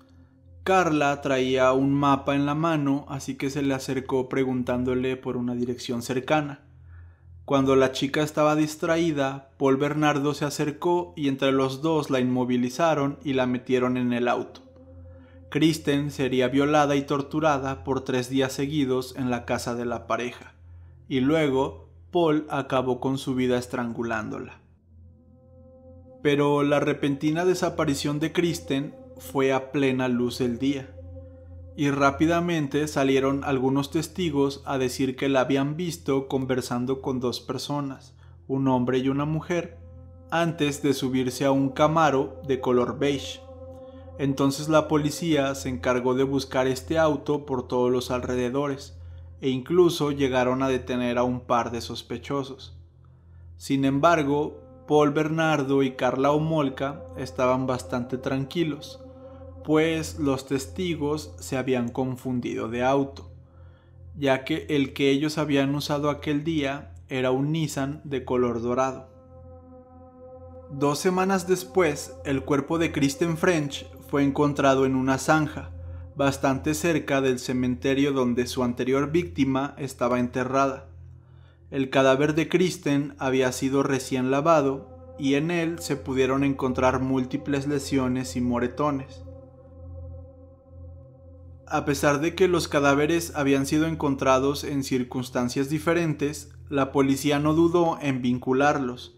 Carla traía un mapa en la mano, así que se le acercó preguntándole por una dirección cercana. Cuando la chica estaba distraída, Paul Bernardo se acercó y entre los dos la inmovilizaron y la metieron en el auto. Kristen sería violada y torturada por tres días seguidos en la casa de la pareja, y luego Paul acabó con su vida estrangulándola. Pero la repentina desaparición de Kristen fue a plena luz el día, y rápidamente salieron algunos testigos a decir que la habían visto conversando con dos personas, un hombre y una mujer, antes de subirse a un camaro de color beige entonces la policía se encargó de buscar este auto por todos los alrededores e incluso llegaron a detener a un par de sospechosos. Sin embargo, Paul Bernardo y Carla Omolka estaban bastante tranquilos, pues los testigos se habían confundido de auto, ya que el que ellos habían usado aquel día era un Nissan de color dorado. Dos semanas después, el cuerpo de Kristen French fue encontrado en una zanja, bastante cerca del cementerio donde su anterior víctima estaba enterrada. El cadáver de Kristen había sido recién lavado y en él se pudieron encontrar múltiples lesiones y moretones. A pesar de que los cadáveres habían sido encontrados en circunstancias diferentes, la policía no dudó en vincularlos,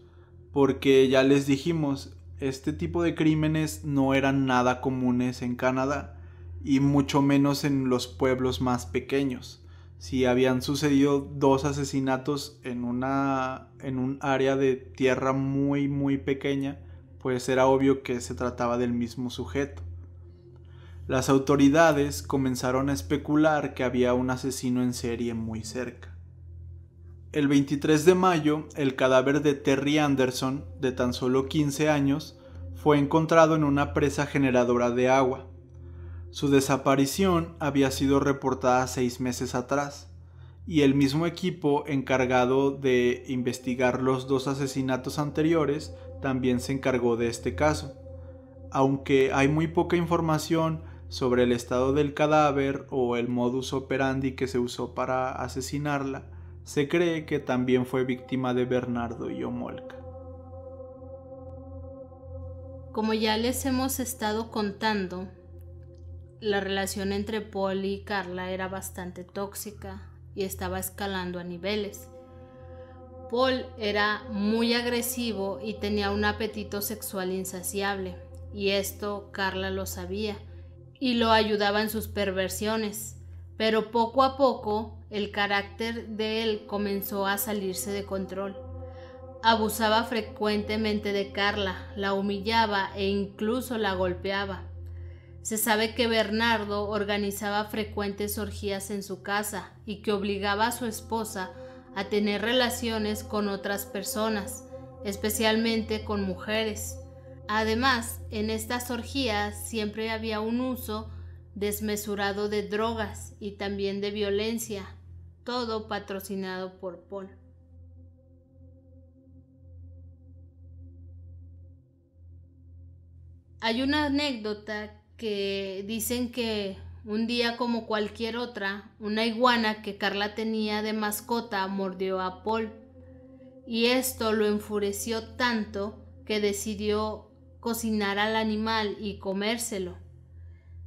porque ya les dijimos, este tipo de crímenes no eran nada comunes en Canadá y mucho menos en los pueblos más pequeños. Si habían sucedido dos asesinatos en una en un área de tierra muy muy pequeña, pues era obvio que se trataba del mismo sujeto. Las autoridades comenzaron a especular que había un asesino en serie muy cerca. El 23 de mayo, el cadáver de Terry Anderson, de tan solo 15 años, fue encontrado en una presa generadora de agua. Su desaparición había sido reportada seis meses atrás, y el mismo equipo encargado de investigar los dos asesinatos anteriores también se encargó de este caso. Aunque hay muy poca información sobre el estado del cadáver o el modus operandi que se usó para asesinarla, se cree que también fue víctima de Bernardo y Omolka. Como ya les hemos estado contando, la relación entre Paul y Carla era bastante tóxica y estaba escalando a niveles. Paul era muy agresivo y tenía un apetito sexual insaciable, y esto Carla lo sabía, y lo ayudaba en sus perversiones, pero poco a poco el carácter de él comenzó a salirse de control. Abusaba frecuentemente de Carla, la humillaba e incluso la golpeaba. Se sabe que Bernardo organizaba frecuentes orgías en su casa y que obligaba a su esposa a tener relaciones con otras personas, especialmente con mujeres. Además, en estas orgías siempre había un uso desmesurado de drogas y también de violencia, todo patrocinado por Paul. Hay una anécdota que dicen que un día como cualquier otra, una iguana que Carla tenía de mascota mordió a Paul y esto lo enfureció tanto que decidió cocinar al animal y comérselo.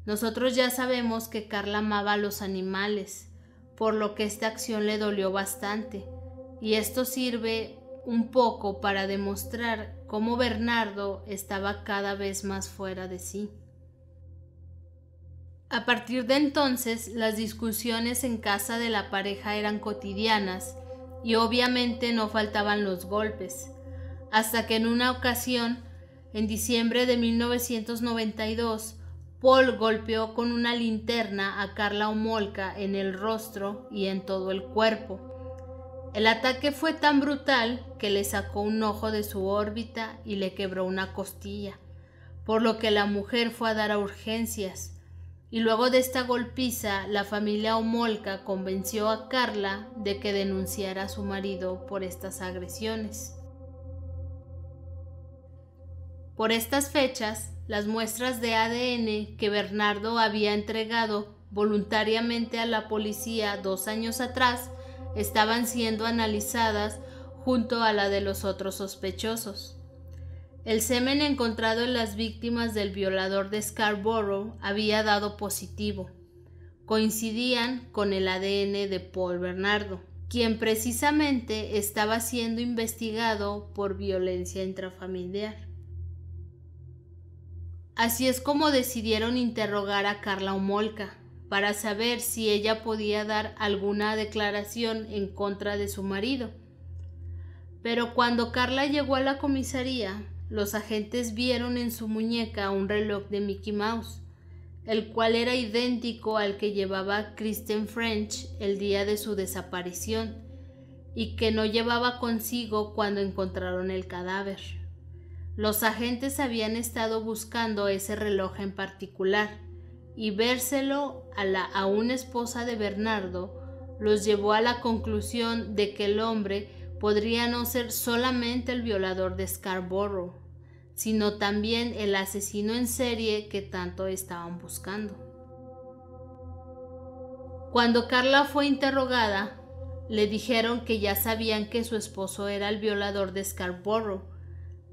Nosotros ya sabemos que Carla amaba a los animales por lo que esta acción le dolió bastante. Y esto sirve un poco para demostrar cómo Bernardo estaba cada vez más fuera de sí. A partir de entonces, las discusiones en casa de la pareja eran cotidianas y obviamente no faltaban los golpes, hasta que en una ocasión, en diciembre de 1992, Paul golpeó con una linterna a Carla Omolka en el rostro y en todo el cuerpo. El ataque fue tan brutal que le sacó un ojo de su órbita y le quebró una costilla, por lo que la mujer fue a dar a urgencias. Y luego de esta golpiza, la familia Omolka convenció a Carla de que denunciara a su marido por estas agresiones. Por estas fechas, las muestras de ADN que Bernardo había entregado voluntariamente a la policía dos años atrás estaban siendo analizadas junto a la de los otros sospechosos. El semen encontrado en las víctimas del violador de Scarborough había dado positivo. Coincidían con el ADN de Paul Bernardo, quien precisamente estaba siendo investigado por violencia intrafamiliar. Así es como decidieron interrogar a Carla Omolka para saber si ella podía dar alguna declaración en contra de su marido. Pero cuando Carla llegó a la comisaría, los agentes vieron en su muñeca un reloj de Mickey Mouse, el cual era idéntico al que llevaba Kristen French el día de su desaparición y que no llevaba consigo cuando encontraron el cadáver. Los agentes habían estado buscando ese reloj en particular y vérselo a la aún esposa de Bernardo los llevó a la conclusión de que el hombre podría no ser solamente el violador de Scarborough, sino también el asesino en serie que tanto estaban buscando. Cuando Carla fue interrogada, le dijeron que ya sabían que su esposo era el violador de Scarborough,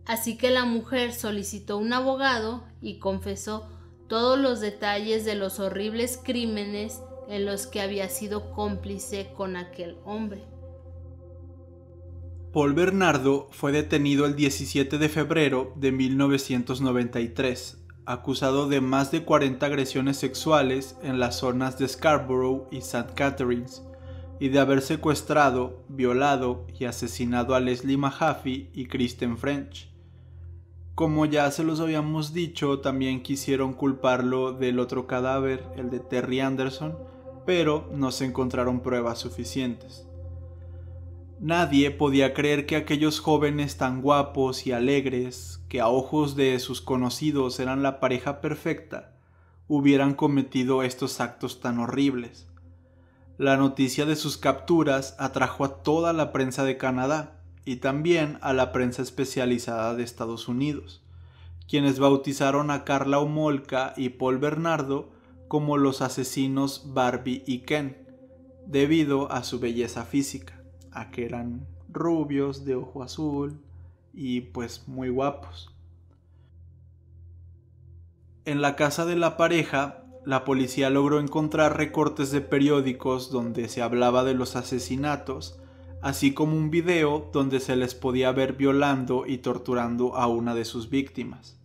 Así que la mujer solicitó un abogado y confesó todos los detalles de los horribles crímenes en los que había sido cómplice con aquel hombre. Paul Bernardo fue detenido el 17 de febrero de 1993, acusado de más de 40 agresiones sexuales en las zonas de Scarborough y St. Catharines, y de haber secuestrado, violado y asesinado a Leslie Mahaffey y Kristen French. Como ya se los habíamos dicho, también quisieron culparlo del otro cadáver, el de Terry Anderson, pero no se encontraron pruebas suficientes. Nadie podía creer que aquellos jóvenes tan guapos y alegres, que a ojos de sus conocidos eran la pareja perfecta, hubieran cometido estos actos tan horribles. La noticia de sus capturas atrajo a toda la prensa de Canadá, y también a la prensa especializada de Estados Unidos, quienes bautizaron a Carla Omolka y Paul Bernardo como los asesinos Barbie y Ken, debido a su belleza física, a que eran rubios, de ojo azul y pues muy guapos. En la casa de la pareja, la policía logró encontrar recortes de periódicos donde se hablaba de los asesinatos así como un video donde se les podía ver violando y torturando a una de sus víctimas.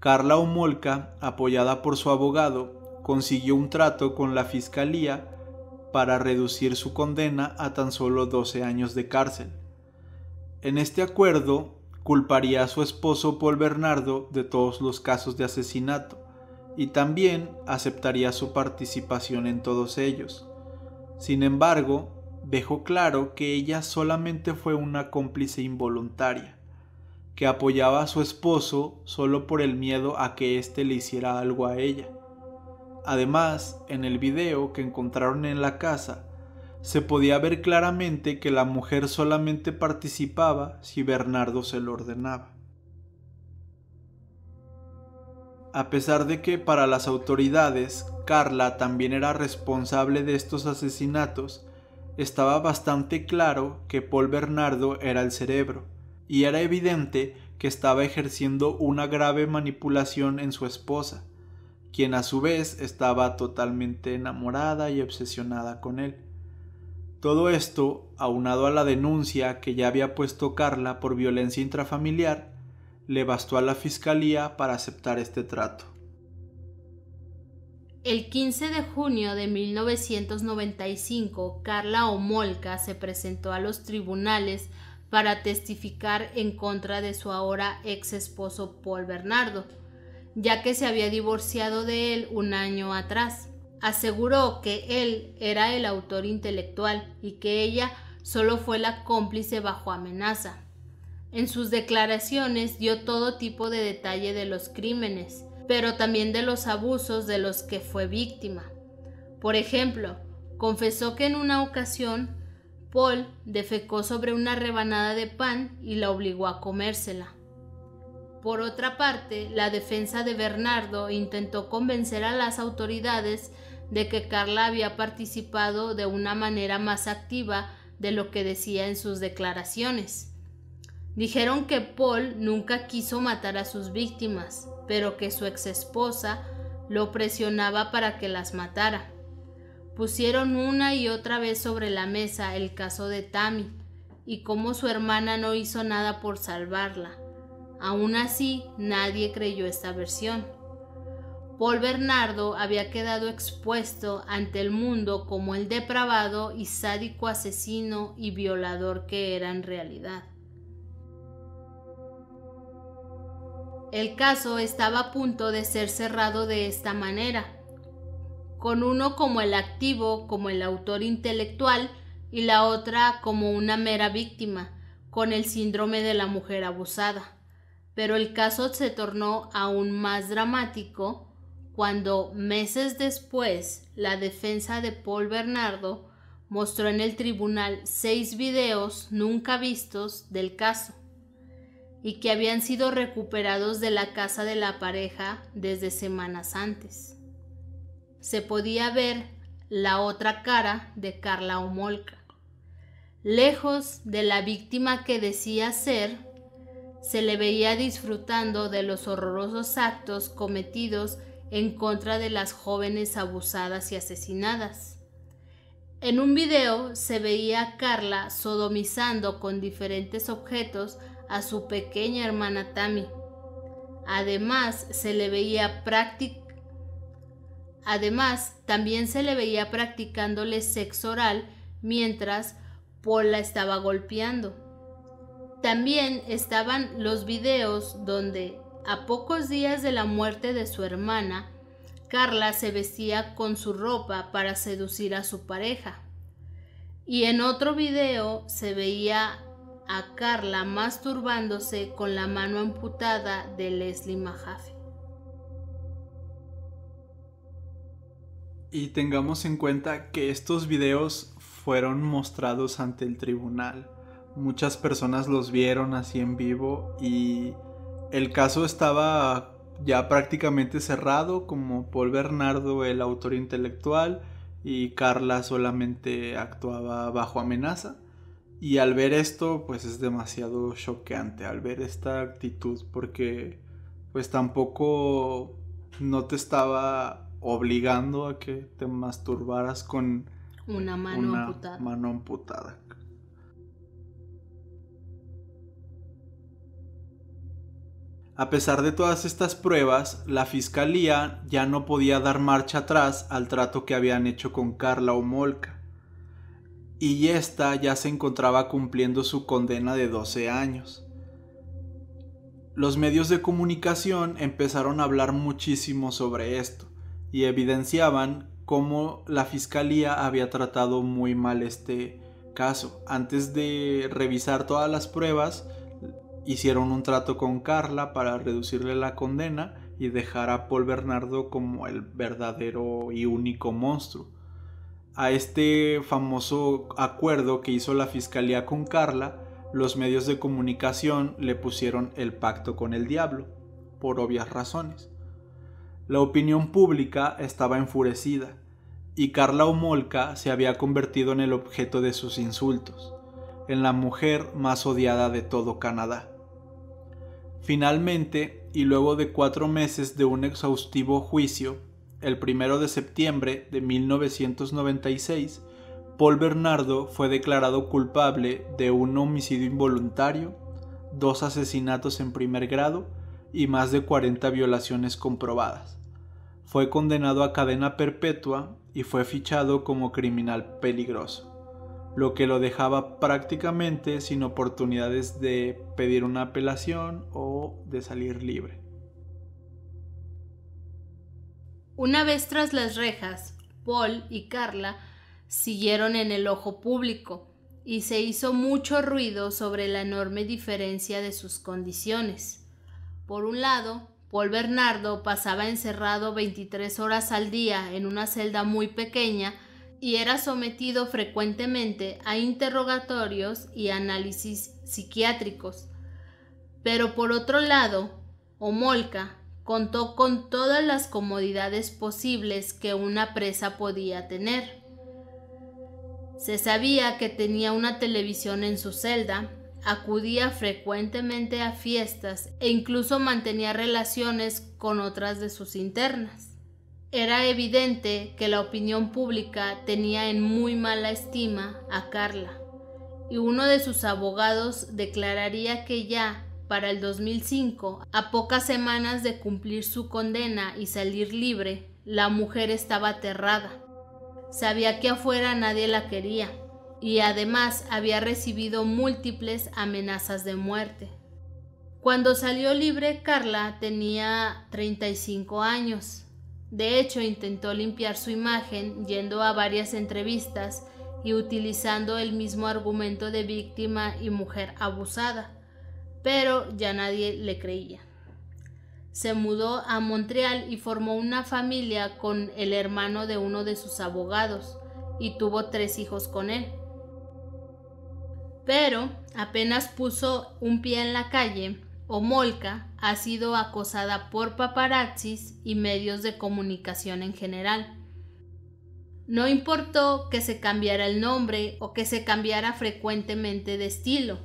Carla Omolka, apoyada por su abogado, consiguió un trato con la fiscalía para reducir su condena a tan solo 12 años de cárcel. En este acuerdo, culparía a su esposo Paul Bernardo de todos los casos de asesinato y también aceptaría su participación en todos ellos. Sin embargo, dejó claro que ella solamente fue una cómplice involuntaria, que apoyaba a su esposo solo por el miedo a que éste le hiciera algo a ella. Además, en el video que encontraron en la casa, se podía ver claramente que la mujer solamente participaba si Bernardo se lo ordenaba. A pesar de que para las autoridades Carla también era responsable de estos asesinatos, estaba bastante claro que Paul Bernardo era el cerebro, y era evidente que estaba ejerciendo una grave manipulación en su esposa, quien a su vez estaba totalmente enamorada y obsesionada con él. Todo esto, aunado a la denuncia que ya había puesto Carla por violencia intrafamiliar, le bastó a la fiscalía para aceptar este trato. El 15 de junio de 1995, Carla Omolka se presentó a los tribunales para testificar en contra de su ahora ex esposo Paul Bernardo, ya que se había divorciado de él un año atrás. Aseguró que él era el autor intelectual y que ella solo fue la cómplice bajo amenaza. En sus declaraciones dio todo tipo de detalle de los crímenes, pero también de los abusos de los que fue víctima. Por ejemplo, confesó que en una ocasión Paul defecó sobre una rebanada de pan y la obligó a comérsela. Por otra parte, la defensa de Bernardo intentó convencer a las autoridades de que Carla había participado de una manera más activa de lo que decía en sus declaraciones. Dijeron que Paul nunca quiso matar a sus víctimas, pero que su ex esposa lo presionaba para que las matara. Pusieron una y otra vez sobre la mesa el caso de Tammy y cómo su hermana no hizo nada por salvarla. Aún así, nadie creyó esta versión. Paul Bernardo había quedado expuesto ante el mundo como el depravado y sádico asesino y violador que era en realidad. El caso estaba a punto de ser cerrado de esta manera, con uno como el activo, como el autor intelectual, y la otra como una mera víctima, con el síndrome de la mujer abusada. Pero el caso se tornó aún más dramático cuando, meses después, la defensa de Paul Bernardo mostró en el tribunal seis videos nunca vistos del caso y que habían sido recuperados de la casa de la pareja desde semanas antes. Se podía ver la otra cara de Carla Omolka. Lejos de la víctima que decía ser, se le veía disfrutando de los horrorosos actos cometidos en contra de las jóvenes abusadas y asesinadas. En un video se veía a Carla sodomizando con diferentes objetos a su pequeña hermana Tammy. Además, se le veía Además, también se le veía practicándole sexo oral mientras Paula la estaba golpeando. También estaban los videos donde, a pocos días de la muerte de su hermana, Carla se vestía con su ropa para seducir a su pareja. Y en otro video se veía a Carla masturbándose con la mano amputada de Leslie Mahaffey. Y tengamos en cuenta que estos videos fueron mostrados ante el tribunal. Muchas personas los vieron así en vivo y el caso estaba ya prácticamente cerrado, como Paul Bernardo, el autor intelectual, y Carla solamente actuaba bajo amenaza. Y al ver esto, pues es demasiado choqueante, al ver esta actitud, porque pues tampoco no te estaba obligando a que te masturbaras con una mano amputada. amputada. A pesar de todas estas pruebas, la fiscalía ya no podía dar marcha atrás al trato que habían hecho con Carla o Molka y ésta ya se encontraba cumpliendo su condena de 12 años. Los medios de comunicación empezaron a hablar muchísimo sobre esto y evidenciaban cómo la fiscalía había tratado muy mal este caso. Antes de revisar todas las pruebas, hicieron un trato con Carla para reducirle la condena y dejar a Paul Bernardo como el verdadero y único monstruo a este famoso acuerdo que hizo la fiscalía con Carla, los medios de comunicación le pusieron el pacto con el diablo, por obvias razones. La opinión pública estaba enfurecida y Carla Omolka se había convertido en el objeto de sus insultos, en la mujer más odiada de todo Canadá. Finalmente, y luego de cuatro meses de un exhaustivo juicio, el 1 de septiembre de 1996, Paul Bernardo fue declarado culpable de un homicidio involuntario, dos asesinatos en primer grado y más de 40 violaciones comprobadas. Fue condenado a cadena perpetua y fue fichado como criminal peligroso, lo que lo dejaba prácticamente sin oportunidades de pedir una apelación o de salir libre. Una vez tras las rejas, Paul y Carla siguieron en el ojo público y se hizo mucho ruido sobre la enorme diferencia de sus condiciones. Por un lado, Paul Bernardo pasaba encerrado 23 horas al día en una celda muy pequeña y era sometido frecuentemente a interrogatorios y análisis psiquiátricos. Pero por otro lado, Omolka contó con todas las comodidades posibles que una presa podía tener. Se sabía que tenía una televisión en su celda, acudía frecuentemente a fiestas e incluso mantenía relaciones con otras de sus internas. Era evidente que la opinión pública tenía en muy mala estima a Carla, y uno de sus abogados declararía que ya para el 2005, a pocas semanas de cumplir su condena y salir libre, la mujer estaba aterrada. Sabía que afuera nadie la quería y además había recibido múltiples amenazas de muerte. Cuando salió libre, Carla tenía 35 años. De hecho, intentó limpiar su imagen yendo a varias entrevistas y utilizando el mismo argumento de víctima y mujer abusada pero ya nadie le creía. Se mudó a Montreal y formó una familia con el hermano de uno de sus abogados y tuvo tres hijos con él. Pero apenas puso un pie en la calle, Omolka ha sido acosada por paparazzis y medios de comunicación en general. No importó que se cambiara el nombre o que se cambiara frecuentemente de estilo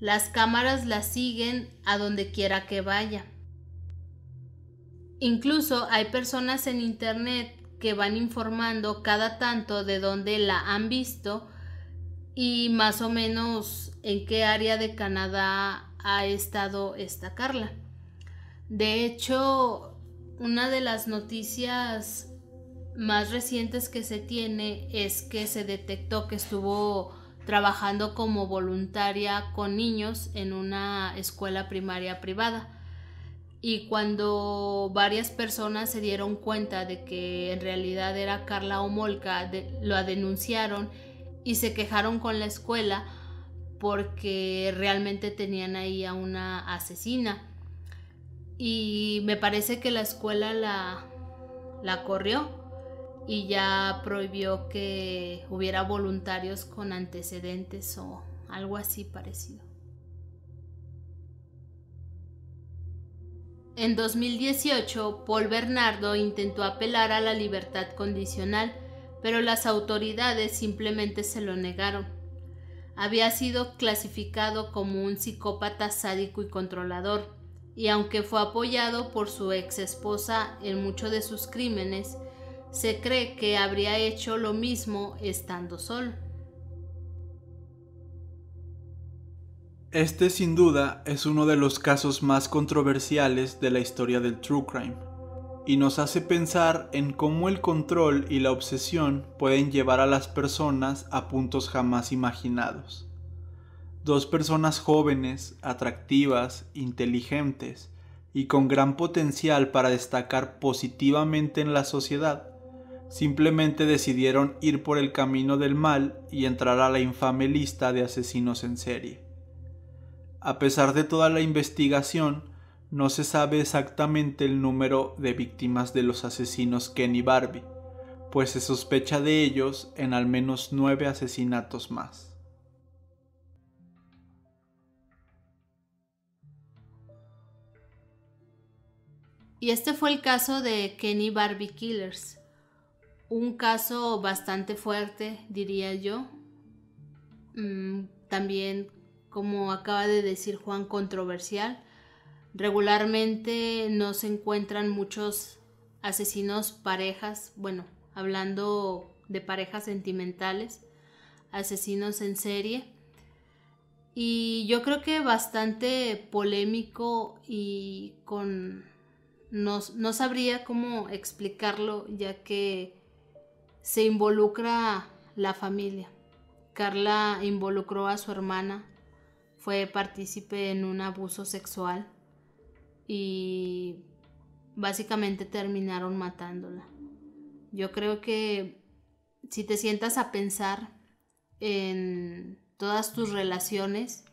las cámaras la siguen a donde quiera que vaya. Incluso hay personas en internet que van informando cada tanto de dónde la han visto y más o menos en qué área de Canadá ha estado esta Carla. De hecho, una de las noticias más recientes que se tiene es que se detectó que estuvo trabajando como voluntaria con niños en una escuela primaria privada. Y cuando varias personas se dieron cuenta de que en realidad era Carla Omolka, lo denunciaron y se quejaron con la escuela porque realmente tenían ahí a una asesina. Y me parece que la escuela la, la corrió y ya prohibió que hubiera voluntarios con antecedentes o algo así parecido. En 2018, Paul Bernardo intentó apelar a la libertad condicional, pero las autoridades simplemente se lo negaron. Había sido clasificado como un psicópata sádico y controlador, y aunque fue apoyado por su ex esposa en muchos de sus crímenes, se cree que habría hecho lo mismo estando solo. Este sin duda es uno de los casos más controversiales de la historia del true crime, y nos hace pensar en cómo el control y la obsesión pueden llevar a las personas a puntos jamás imaginados. Dos personas jóvenes, atractivas, inteligentes y con gran potencial para destacar positivamente en la sociedad, Simplemente decidieron ir por el camino del mal y entrar a la infame lista de asesinos en serie. A pesar de toda la investigación, no se sabe exactamente el número de víctimas de los asesinos Kenny Barbie, pues se sospecha de ellos en al menos nueve asesinatos más. Y este fue el caso de Kenny Barbie Killers un caso bastante fuerte, diría yo. Mm, también, como acaba de decir Juan, controversial. Regularmente no se encuentran muchos asesinos parejas, bueno, hablando de parejas sentimentales, asesinos en serie. Y yo creo que bastante polémico y con... No, no sabría cómo explicarlo ya que se involucra la familia. Carla involucró a su hermana, fue partícipe en un abuso sexual y básicamente terminaron matándola. Yo creo que si te sientas a pensar en todas tus relaciones,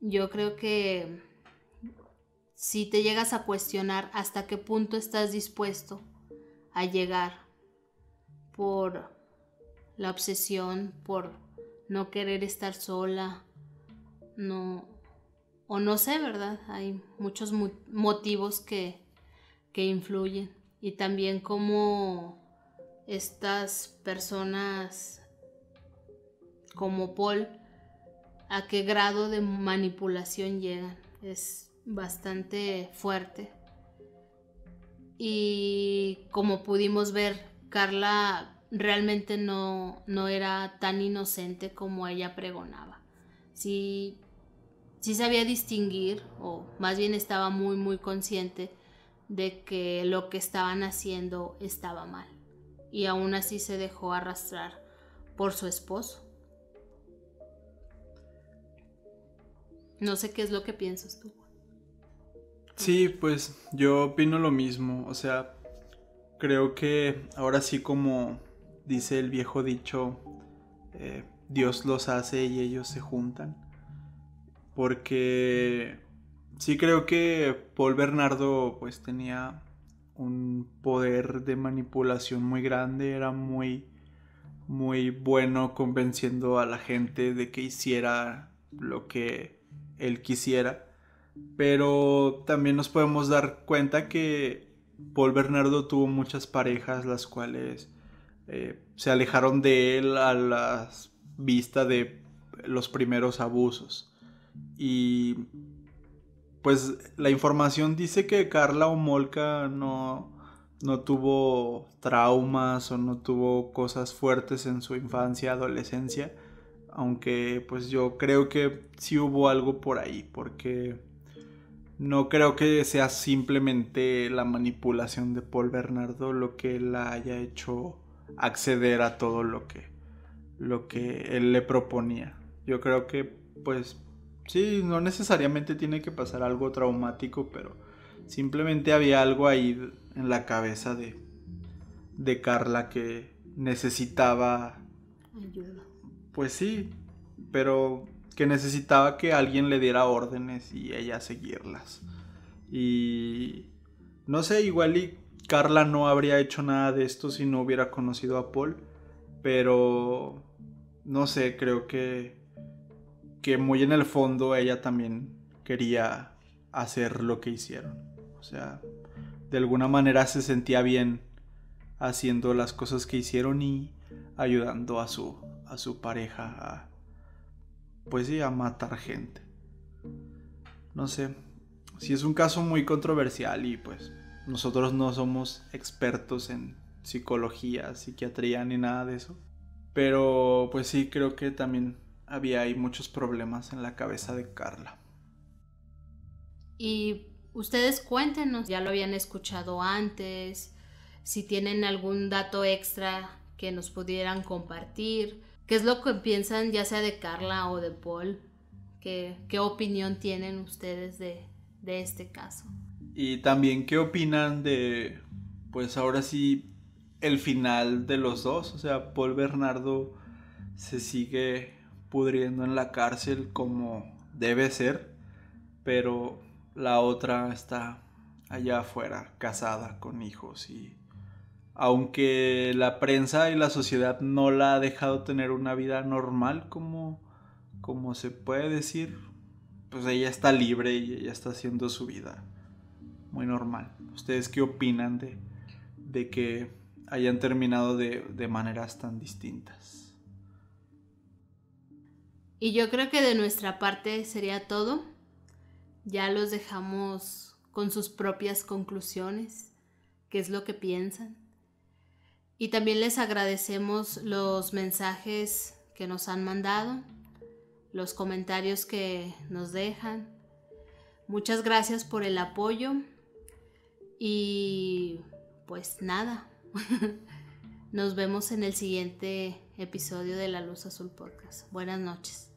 yo creo que si te llegas a cuestionar hasta qué punto estás dispuesto a llegar por la obsesión, por no querer estar sola, no, o no sé, ¿verdad? Hay muchos motivos que, que influyen y también cómo estas personas como Paul, a qué grado de manipulación llegan. Es bastante fuerte. Y como pudimos ver Carla realmente no, era tan inocente como ella pregonaba. Sí, sí sabía distinguir, o más bien estaba muy, muy consciente de que lo que estaban haciendo estaba mal. Y aún así se dejó arrastrar por su esposo. No sé qué es lo que piensas tú. Sí, pues yo opino lo mismo. O sea, creo que ahora sí como dice el viejo dicho, eh, Dios los hace y ellos se juntan. Porque sí creo que Paul Bernardo pues tenía un poder de manipulación muy grande, era muy, muy bueno convenciendo a la gente de que hiciera lo que él quisiera. Pero también nos podemos dar cuenta que Paul Bernardo tuvo muchas parejas las cuales eh, se alejaron de él a la vista de los primeros abusos. Y pues la información dice que Carla Omolka no, no tuvo traumas o no tuvo cosas fuertes en su infancia, adolescencia. Aunque pues yo creo que sí hubo algo por ahí, porque no creo que sea simplemente la manipulación de Paul Bernardo lo que la haya hecho acceder a todo lo que, lo que él le proponía. Yo creo que, pues, sí, no necesariamente tiene que pasar algo traumático, pero simplemente había algo ahí en la cabeza de, de Carla que necesitaba... Ayuda. Pues sí, pero que necesitaba que alguien le diera órdenes y ella seguirlas. Y no sé, igual y Carla no habría hecho nada de esto si no hubiera conocido a Paul, pero no sé, creo que que muy en el fondo ella también quería hacer lo que hicieron. O sea, de alguna manera se sentía bien haciendo las cosas que hicieron y ayudando a su a su pareja a pues sí, a matar gente. No sé, si es un caso muy controversial y pues nosotros no somos expertos en psicología, psiquiatría ni nada de eso. Pero pues sí, creo que también había ahí muchos problemas en la cabeza de Carla. Y ustedes cuéntenos, ya lo habían escuchado antes, si tienen algún dato extra que nos pudieran compartir qué es lo que piensan ya sea de Carla o de Paul, qué, opinión tienen ustedes de, de este caso. Y también qué opinan de, pues ahora sí, el final de los dos, o sea, Paul Bernardo se sigue pudriendo en la cárcel como debe ser, pero la otra está allá afuera, casada, con hijos y aunque la prensa y la sociedad no la ha dejado tener una vida normal como, se puede decir, pues ella está libre y ella está haciendo su vida muy normal. ¿Ustedes qué opinan de, que hayan terminado de, de maneras tan distintas? Y yo creo que de nuestra parte sería todo. Ya los dejamos con sus propias conclusiones, qué es lo que piensan. Y también les agradecemos los mensajes que nos han mandado, los comentarios que nos dejan. Muchas gracias por el apoyo y pues nada, nos vemos en el siguiente episodio de La Luz Azul Podcast. Buenas noches.